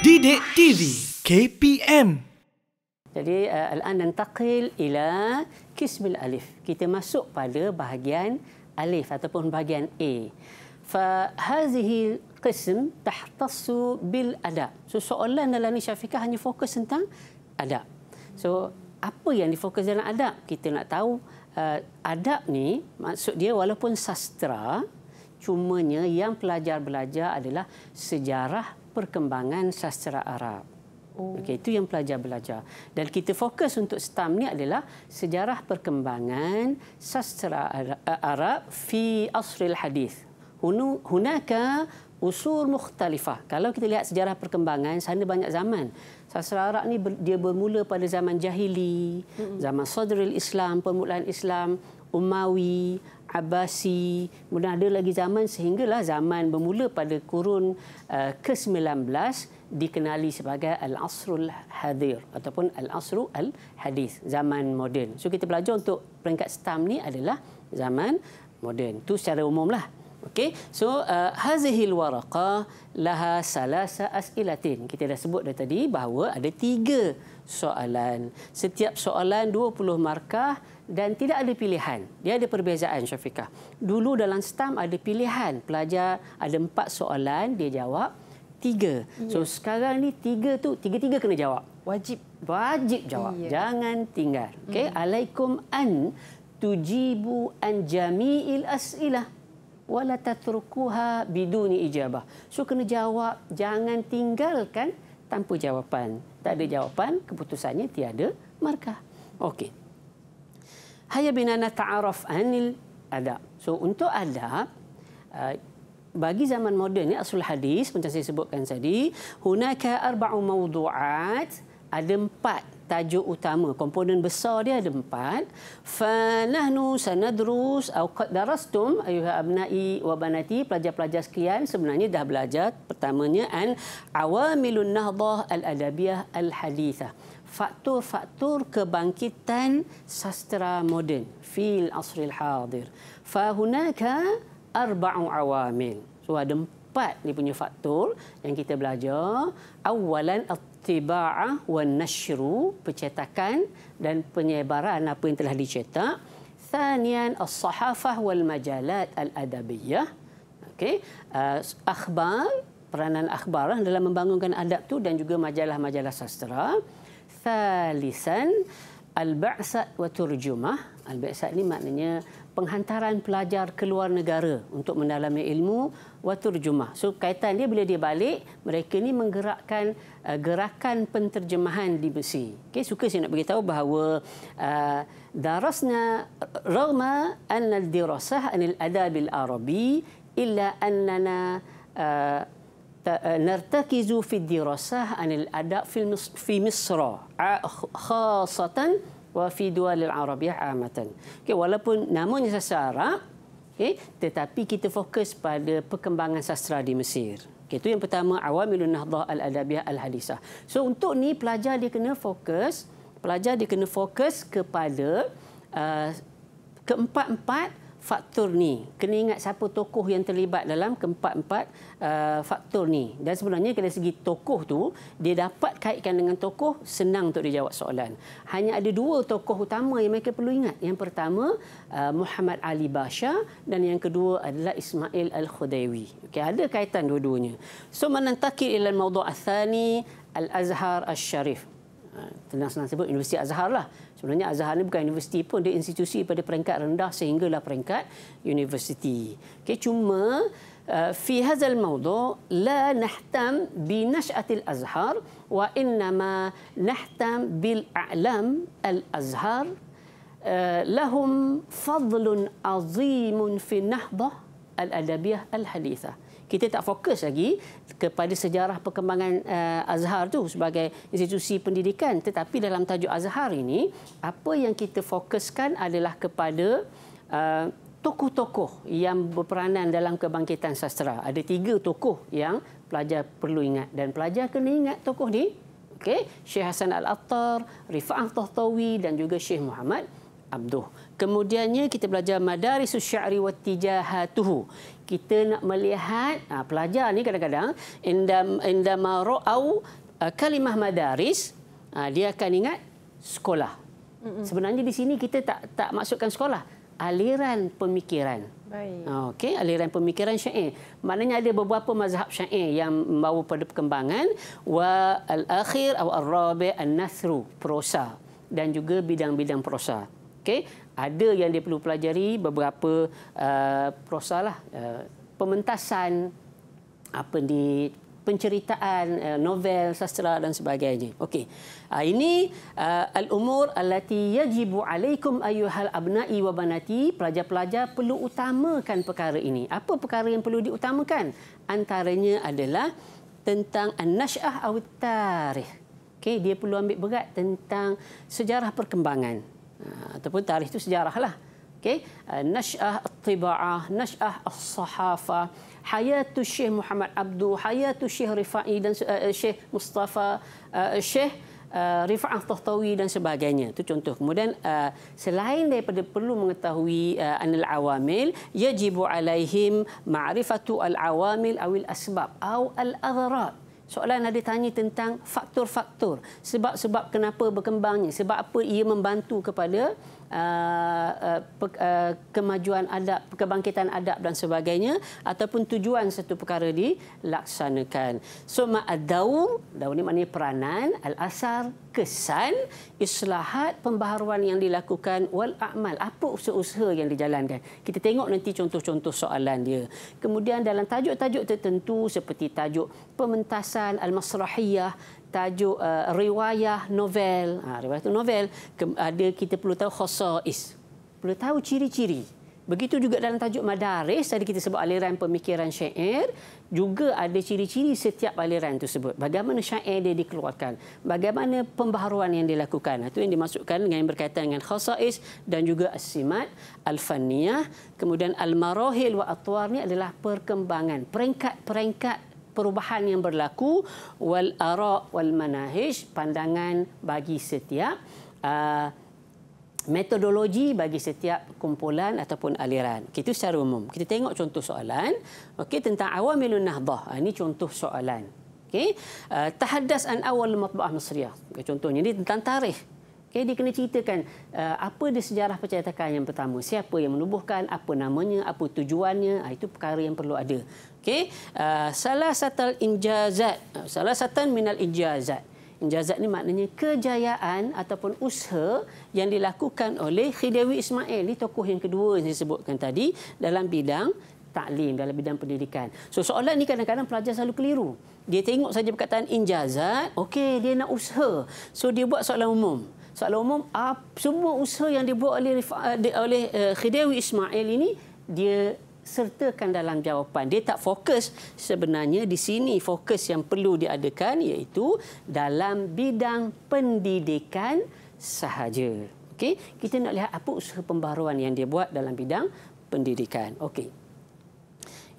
Didik TV KPM. Jadi uh, al-an nantaqil ila kismil alif. Kita masuk pada bahagian alif ataupun bahagian A. Fa hadhihi qism tahtassu bil ada. So soalan dalam ni Syafiqah hanya fokus tentang ada. So apa yang difokus dalam adab? Kita nak tahu uh, eh, adab ni maksud dia walaupun sastra cumanya yang pelajar belajar adalah sejarah perkembangan sastra Arab. Oh. Okay, itu yang pelajar belajar. Dan kita fokus untuk STAM ni adalah sejarah perkembangan sastra eh, Arab fi asril hadis. Hunaka usur mukhtalifah. Kalau kita lihat sejarah perkembangan, sana banyak zaman. Sastra Arab ni dia bermula pada zaman jahili, zaman sadril Islam, permulaan Islam, Umawi, Abbasi, kemudian ada lagi zaman sehinggalah zaman bermula pada kurun eh, ke-19 dikenali sebagai Al-Asrul Hadir ataupun al Asrul Al-Hadis, zaman moden. So kita belajar untuk peringkat STAM ni adalah zaman moden. Tu secara umumlah. Okey. So eh, hazihi al-waraqa laha salasa as'ilatin. Kita dah sebut dah tadi bahawa ada tiga soalan. Setiap soalan 20 markah dan tidak ada pilihan. Dia ada perbezaan Syafiqah. Dulu dalam STAM ada pilihan. Pelajar ada empat soalan, dia jawab tiga. Ya. So sekarang ni tiga tu tiga-tiga kena jawab. Wajib. Wajib jawab. Ya. Jangan tinggal. Okay? Hmm. Alaikum an tujibu an jami'il as'ilah wala tatrukuha biduni ijabah. So kena jawab, jangan tinggalkan tanpa jawapan. Tak ada jawapan, keputusannya tiada markah. Okey. Hanya bina nata'araf anil adab. So untuk adab, uh, bagi zaman moden ni asal hadis macam saya sebutkan tadi, hunaka arba'u mawdu'at, ada empat tajuk utama, komponen besar dia ada empat. Fanahnu sanadrus au qad darastum ayuha abnai wa banati, pelajar-pelajar sekian sebenarnya dah belajar pertamanya an awamilun nahdah al-adabiyah al-hadithah faktor-faktor kebangkitan sastra moden fil asril hadir. Fa hunaka arba'u awamil. So ada empat ni punya faktor yang kita belajar. Awalan at-tiba'ah wa nashru, pencetakan dan penyebaran apa yang telah dicetak. Thanian as-sahafah wal majalat al-adabiyah. Okey, ah, akhbar peranan akhbar dalam membangunkan adab tu dan juga majalah-majalah sastra thalisan al-ba'sa wa turjumah. Al-ba'sa ini maknanya penghantaran pelajar ke luar negara untuk mendalami ilmu wa turjumah. So kaitan dia bila dia balik, mereka ni menggerakkan eh, gerakan penterjemahan di besi. Okay, suka saya nak beritahu bahawa eh, darasna rama an al-dirasah an al-adab al-arabi illa annana eh, نرتكز في الدراسة عن الأداب في في مصر خاصة وفي دول العربية عامة. Okay, walaupun namanya sastra, okay, tetapi kita fokus pada perkembangan sastra di Mesir. Okay, itu yang pertama awamilun nahdah al-adabiyah al-hadisah. So untuk ni pelajar dia kena fokus, pelajar dia kena fokus kepada uh, keempat-empat faktor ni. Kena ingat siapa tokoh yang terlibat dalam keempat-empat uh, faktor ni. Dan sebenarnya dari segi tokoh tu, dia dapat kaitkan dengan tokoh, senang untuk dijawab soalan. Hanya ada dua tokoh utama yang mereka perlu ingat. Yang pertama, uh, Muhammad Ali Basha dan yang kedua adalah Ismail Al-Khudaiwi. Okay, ada kaitan dua-duanya. So, manantakir ilal maudu'athani al-azhar al-sharif tenang ha, senang sebut Universiti Azhar lah. Sebenarnya Azhar ni bukan universiti pun, dia institusi pada peringkat rendah sehinggalah peringkat universiti. Okay, cuma في هذا الموضوع لا نهتم bil a'lam al azhar, بالأعلام الأزهار لهم فضل عظيم al النهضة al الحديثة kita tak fokus lagi kepada sejarah perkembangan uh, Azhar tu sebagai institusi pendidikan tetapi dalam tajuk Azhar ini apa yang kita fokuskan adalah kepada uh, tokoh-tokoh yang berperanan dalam kebangkitan sastra. Ada tiga tokoh yang pelajar perlu ingat dan pelajar kena ingat tokoh ni. Okey, Syekh Hasan Al-Attar, Rifaah Tahtawi dan juga Syekh Muhammad Abduh. Kemudiannya kita belajar Madaris Syari wa Kita nak melihat ah, pelajar ni kadang-kadang indama ra'au uh, kalimah madaris ah, dia akan ingat sekolah. Sebenarnya di sini kita tak tak masukkan sekolah. Aliran pemikiran. Baik. Ha, okey, aliran pemikiran syair. Maknanya ada beberapa mazhab syair yang membawa pada perkembangan. Wa al-akhir atau al-rabi al-nasru, prosa. Dan juga bidang-bidang prosa. Okay, ada yang dia perlu pelajari beberapa uh, prosa lah, uh, pementasan apa uh, di penceritaan uh, novel sastra dan sebagainya. Okey. Uh, ini uh, al-umur allati yajibu alaikum ayyuhal abna'i wa banati, pelajar-pelajar perlu utamakan perkara ini. Apa perkara yang perlu diutamakan? Antaranya adalah tentang an-nash'ah aw tarikh. Okey, dia perlu ambil berat tentang sejarah perkembangan ataupun tarikh itu sejarah lah. Okay. Eh, Nash'ah al-tiba'ah, Nash'ah al-sahafa, Hayatul Syekh Muhammad Abdu, Hayatul Syekh Rifa'i dan eh, Syekh Mustafa, eh, Syekh Rifa'ah Tahtawi dan sebagainya. Itu contoh. Kemudian selain daripada perlu mengetahui anil awamil, yajibu alaihim ma'rifatu al-awamil awil asbab atau al-adharat soalan ada tanya tentang faktor-faktor sebab-sebab kenapa berkembangnya sebab apa ia membantu kepada uh, uh, uh, kemajuan adab, kebangkitan adab dan sebagainya ataupun tujuan satu perkara dilaksanakan. So ma'ad-daum, daum ini maknanya peranan, al-asar, kesan, islahat, pembaharuan yang dilakukan, wal-a'mal, apa usaha-usaha yang dijalankan. Kita tengok nanti contoh-contoh soalan dia. Kemudian dalam tajuk-tajuk tertentu seperti tajuk pementasan, al-masrahiyah, tajuk uh, riwayah novel. Ha, riwayah itu novel. Ada kita perlu tahu khosais. Perlu tahu ciri-ciri. Begitu juga dalam tajuk madaris, tadi kita sebut aliran pemikiran syair, juga ada ciri-ciri setiap aliran itu sebut. Bagaimana syair dia dikeluarkan, bagaimana pembaharuan yang dilakukan. Itu ha, yang dimasukkan dengan yang berkaitan dengan khasais dan juga asimat, al-faniyah. Kemudian al-marohil wa ini adalah perkembangan, peringkat-peringkat perubahan yang berlaku wal ara' wal manahij pandangan bagi setiap uh, metodologi bagi setiap kumpulan ataupun aliran. Kita secara umum. Kita tengok contoh soalan okey tentang awamilun nahdah. Ah, ini contoh soalan. Okey. Uh, tahaddas an awal matbu'ah Mesriyah. contohnya ini tentang tarikh. Okay, dia kena ceritakan uh, apa dia sejarah percetakan yang pertama. Siapa yang menubuhkan, apa namanya, apa tujuannya. Uh, itu perkara yang perlu ada. Okay, uh, salah satu injazat. Uh, salah satu minal injazat. Injazat ni maknanya kejayaan ataupun usaha yang dilakukan oleh Khidawi Ismail. Ini tokoh yang kedua yang saya sebutkan tadi dalam bidang taklim, dalam bidang pendidikan. So, soalan ni kadang-kadang pelajar selalu keliru. Dia tengok saja perkataan injazat, okay dia nak usaha. So, dia buat soalan umum soalan umum ah, semua usaha yang dibuat oleh ah, oleh eh, Khidawi Ismail ini dia sertakan dalam jawapan. Dia tak fokus sebenarnya di sini fokus yang perlu diadakan iaitu dalam bidang pendidikan sahaja. Okey, kita nak lihat apa usaha pembaruan yang dia buat dalam bidang pendidikan. Okey.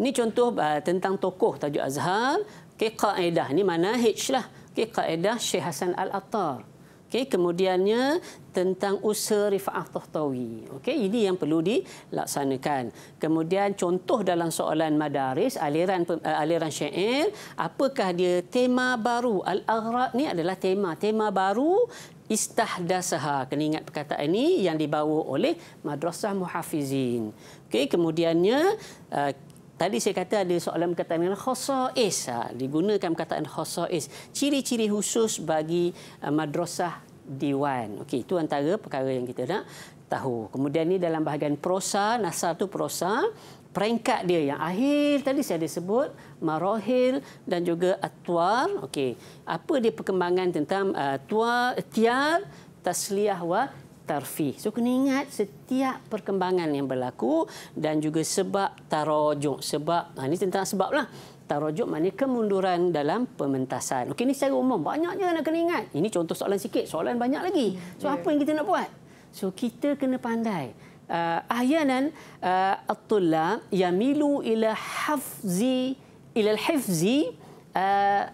Ini contoh ah, tentang tokoh tajuk Azhar, okay, kaedah. ni mana H lah. Okey, kaedah Syekh Hasan Al-Attar. Okey, kemudiannya tentang usaha rifaah tahtawi. Okey, ini yang perlu dilaksanakan. Kemudian contoh dalam soalan madaris aliran eh, aliran syair, apakah dia tema baru? Al-Aghrab ni adalah tema, tema baru istahdasaha. Kena ingat perkataan ini yang dibawa oleh Madrasah Muhafizin. Okey, kemudiannya eh, Tadi saya kata ada soalan berkaitan dengan khosais. Ha, digunakan perkataan khosais. Ciri-ciri khusus bagi uh, madrasah diwan. Okey, itu antara perkara yang kita nak tahu. Kemudian ni dalam bahagian prosa, nasar tu prosa, peringkat dia yang akhir tadi saya ada sebut marohil dan juga atwar. Okey, apa dia perkembangan tentang uh, tua tiar tasliyah wa tarfi. So kena ingat setiap perkembangan yang berlaku dan juga sebab tarojuk. Sebab ha, ini tentang sebablah. Tarojuk maknanya kemunduran dalam pementasan. Okey ini saya umum banyaknya nak kena ingat. Ini contoh soalan sikit, soalan banyak lagi. So ya. apa yang kita nak buat? So kita kena pandai. Uh, ahyanan uh, at-tullab yamilu ila hafzi ila al-hifzi uh,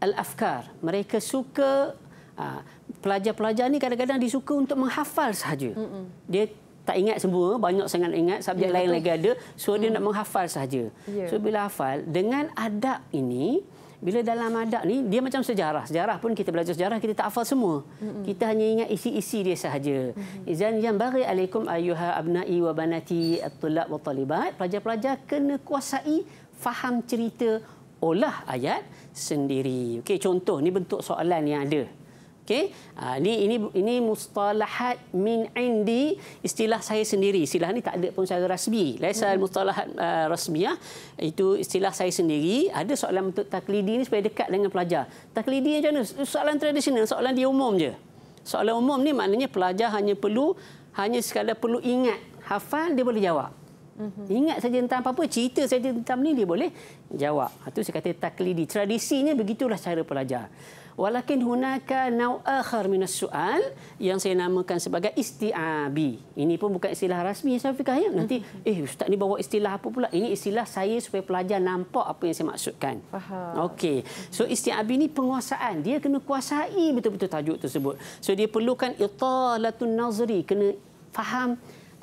al-afkar. Mereka suka uh, pelajar-pelajar ni kadang-kadang disuka untuk menghafal sahaja. Mm -mm. Dia tak ingat semua, banyak sangat ingat, subjek ya, lain betul. lagi ada. So, mm. dia nak mm. menghafal sahaja. Yeah. So, bila hafal, dengan adab ini, bila dalam adab ni dia macam sejarah. Sejarah pun kita belajar sejarah, kita tak hafal semua. Mm -mm. Kita hanya ingat isi-isi dia sahaja. Izan yang bari alaikum ayuha abna'i wa banati at-tulab wa talibat. Pelajar-pelajar kena kuasai, faham cerita, olah ayat sendiri. Okey, contoh, ni bentuk soalan yang ada. Okey, uh, ni ini ini mustalahat min indi istilah saya sendiri. Istilah ni tak ada pun secara rasmi. Laisal hmm. mustalahat uh, rasmiah itu istilah saya sendiri. Ada soalan untuk taklidi ni supaya dekat dengan pelajar. Taklidi macam mana? Soalan tradisional, soalan dia umum je. Soalan umum ni maknanya pelajar hanya perlu hanya sekadar perlu ingat, hafal dia boleh jawab. Mm-hmm. Ingat saja tentang apa-apa, cerita saja tentang ni dia boleh jawab. Itu ha, saya kata taklidi. Tradisinya begitulah cara pelajar. Walakin hunaka nau akhar minas soal yang saya namakan sebagai isti'abi. Ini pun bukan istilah rasmi saya fikir. Ya? Nanti, mhm. eh ustaz ni bawa istilah apa pula? Ini istilah saya supaya pelajar nampak apa yang saya maksudkan. Faham. Okey. Mhm. So isti'abi ni penguasaan. Dia kena kuasai betul-betul tajuk tersebut. So dia perlukan italatun nazri. Kena faham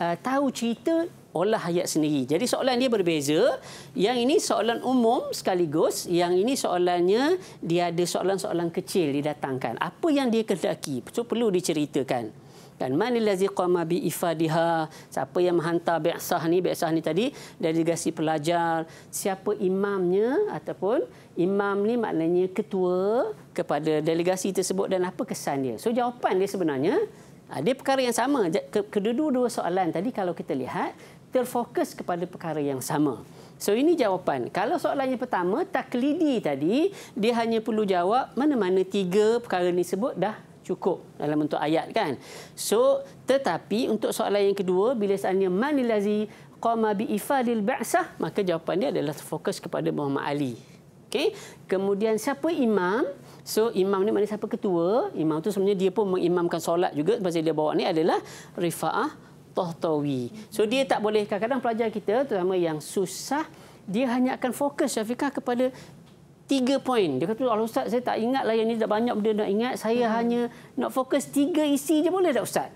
Uh, tahu cerita olah ayat sendiri. Jadi soalan dia berbeza. Yang ini soalan umum sekaligus. Yang ini soalannya dia ada soalan-soalan kecil didatangkan. Apa yang dia kendaki? So, perlu diceritakan. Kan man allazi qama bi ifadiha? Siapa yang menghantar bi'sah ni? Bi'sah ni tadi delegasi pelajar. Siapa imamnya ataupun imam ni maknanya ketua kepada delegasi tersebut dan apa kesan dia? So jawapan dia sebenarnya ada ah, perkara yang sama. Kedua-dua soalan tadi kalau kita lihat, terfokus kepada perkara yang sama. So ini jawapan. Kalau soalan yang pertama taklidi tadi, dia hanya perlu jawab mana-mana tiga perkara ni sebut dah cukup dalam bentuk ayat kan. So tetapi untuk soalan yang kedua bila soalnya manilazi qama bi ifadil ba'sah maka jawapan dia adalah fokus kepada Muhammad Ali. Okey. Kemudian siapa imam? So imam ni mana siapa ketua? Imam tu sebenarnya dia pun mengimamkan solat juga sebab dia bawa ni adalah Rifaah tahtawi. So dia tak boleh kadang-kadang pelajar kita terutama yang susah dia hanya akan fokus Syafiqah kepada tiga poin. Dia kata, Allah Ustaz, saya tak ingat lah yang ini dah banyak benda nak ingat. Saya hmm. hanya nak fokus tiga isi je boleh tak Ustaz?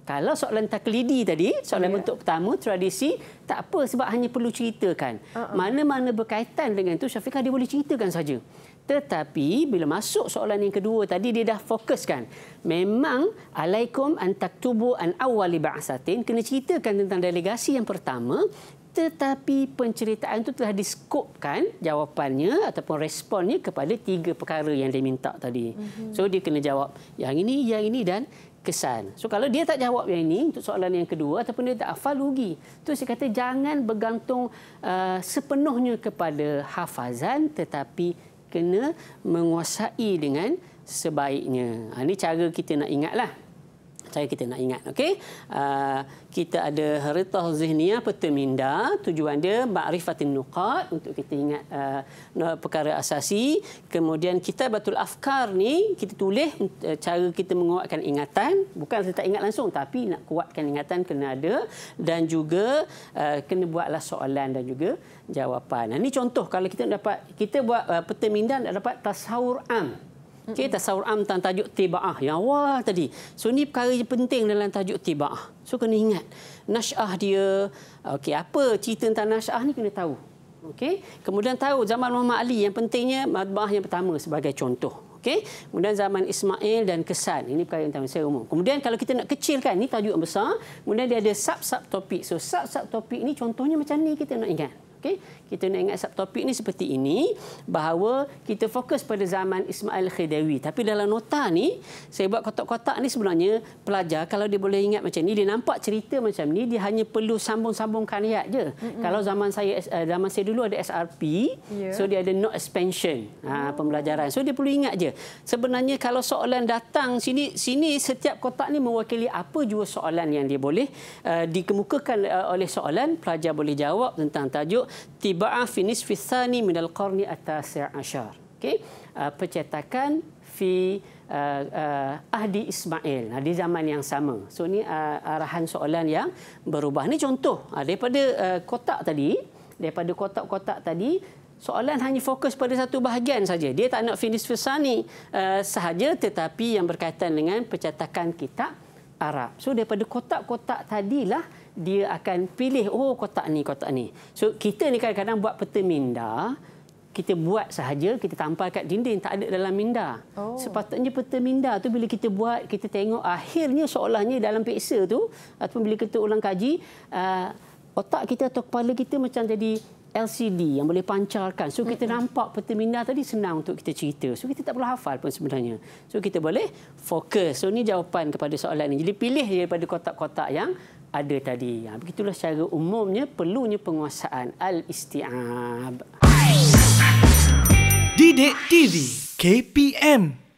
Kalau soalan taklidi tadi, soalan yeah. bentuk pertama, tradisi, tak apa sebab hanya perlu ceritakan. Ha, ha. Mana-mana uh -uh. berkaitan dengan itu, Syafiqah dia boleh ceritakan saja. Tetapi bila masuk soalan yang kedua tadi dia dah fokuskan. Memang alaikum antaktubu an awwali ba'satin kena ceritakan tentang delegasi yang pertama tetapi penceritaan itu telah diskopkan jawapannya ataupun responnya kepada tiga perkara yang dia minta tadi. Mm-hmm. So dia kena jawab yang ini, yang ini dan kesan. So kalau dia tak jawab yang ini untuk soalan yang kedua ataupun dia tak hafal rugi. Tu saya kata jangan bergantung uh, sepenuhnya kepada hafazan tetapi kena menguasai dengan sebaiknya. Ini ha, cara kita nak ingatlah. Saya kita nak ingat, okey? Uh, kita ada haritah zihniyah peta minda, tujuan dia ma'rifatin nuqat untuk kita ingat uh, perkara asasi. Kemudian kita batul afkar ni kita tulis uh, cara kita menguatkan ingatan, bukan kita tak ingat langsung tapi nak kuatkan ingatan kena ada dan juga uh, kena buatlah soalan dan juga jawapan. Nah, ini contoh kalau kita dapat kita buat uh, peta minda dapat tasawur am. Okey, tasawur am tentang tajuk tibaah yang awal tadi. So, ni perkara yang penting dalam tajuk tibaah. So, kena ingat. Nash'ah dia, okey, apa cerita tentang Nash'ah ni kena tahu. Okey, kemudian tahu zaman Muhammad Ali yang pentingnya madbah yang pertama sebagai contoh. Okey, kemudian zaman Ismail dan kesan. Ini perkara yang saya umum. Kemudian kalau kita nak kecilkan, ini tajuk yang besar. Kemudian dia ada sub-sub topik. So, sub-sub topik ini contohnya macam ni kita nak ingat. Okey, kita nak ingat subtopik ni seperti ini bahawa kita fokus pada zaman Ismail Khidawi. Tapi dalam nota ni saya buat kotak-kotak ni sebenarnya pelajar kalau dia boleh ingat macam ni dia nampak cerita macam ni dia hanya perlu sambung-sambungkan ayat je. Mm-hmm. Kalau zaman saya eh, zaman saya dulu ada SRP, yeah. so dia ada note expansion mm-hmm. pembelajaran. So dia perlu ingat je. Sebenarnya kalau soalan datang sini sini setiap kotak ni mewakili apa jua soalan yang dia boleh uh, dikemukakan uh, oleh soalan pelajar boleh jawab tentang tajuk tiba'a ah finish fisani minal al-qarni at-tasi' asyar. Okey. Uh, percetakan fi uh, uh, Ahdi Ismail nah, di zaman yang sama. So ni uh, arahan soalan yang berubah. ni contoh uh, daripada uh, kotak tadi, daripada kotak-kotak tadi, soalan hanya fokus pada satu bahagian saja. Dia tak nak finish fisani uh, sahaja tetapi yang berkaitan dengan percetakan kitab Arab. So daripada kotak-kotak tadilah lah dia akan pilih oh kotak ni kotak ni. So kita ni kadang-kadang buat peta minda, kita buat sahaja kita tampal kat dinding tak ada dalam minda. Oh. Sepatutnya peta minda tu bila kita buat kita tengok akhirnya seolahnya dalam peksa tu ataupun bila kita ulang kaji uh, otak kita atau kepala kita macam jadi LCD yang boleh pancarkan. So kita nampak peta minda tadi senang untuk kita cerita. So kita tak perlu hafal pun sebenarnya. So kita boleh fokus. So ni jawapan kepada soalan ini. Jadi pilih daripada kotak-kotak yang ada tadi. Ha, begitulah secara umumnya perlunya penguasaan al-isti'ab. Didik TV KPM